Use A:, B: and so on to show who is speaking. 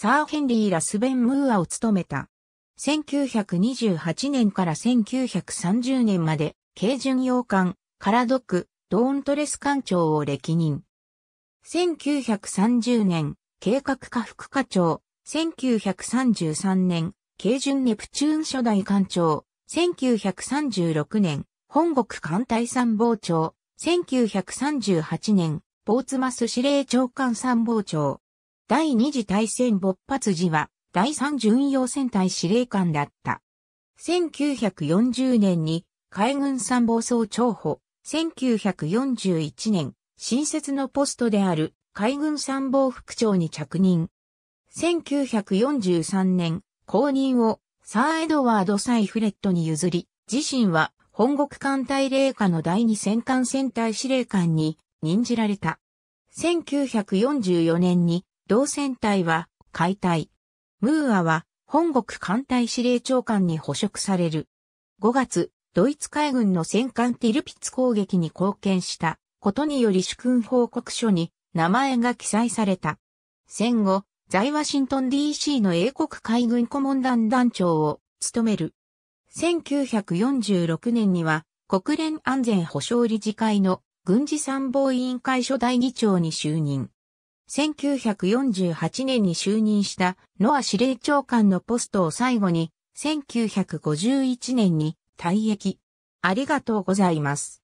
A: サー・ヘンリー・ラスベン・ム
B: ーアを務めた。1928年から1930年まで、軽巡洋艦、カラドク、ドーントレス艦長を歴任。1930年、計画課副課長、1933年、軽巡ネプチューン初代艦長、1936年、本国艦隊参謀長、1938年、ポーツマス司令長官参謀長、第二次大戦勃発時は、第三巡洋戦隊司令官だった。1940年に海軍参謀総長補、1941年、新設のポストである海軍参謀副長に着任。1943年、後任をサー・エドワード・サイフレットに譲り、自身は本国艦隊令下の第二戦艦戦隊司令官に任じられた。1944年に同船隊は解体。ムーアは本国艦隊司令長官に捕食される。5月、ドイツ海軍の戦艦ティルピツ攻撃に貢献したことにより主君報告書に名前が記載された。戦後、在ワシントン DC の英国海軍顧問団団長を務める。1946年には国連安全保障理事会の軍事参謀委員会初代議長に就任。1948年に就任したノア司令長官のポストを最後に1951年に退役。あり
A: がとうございます。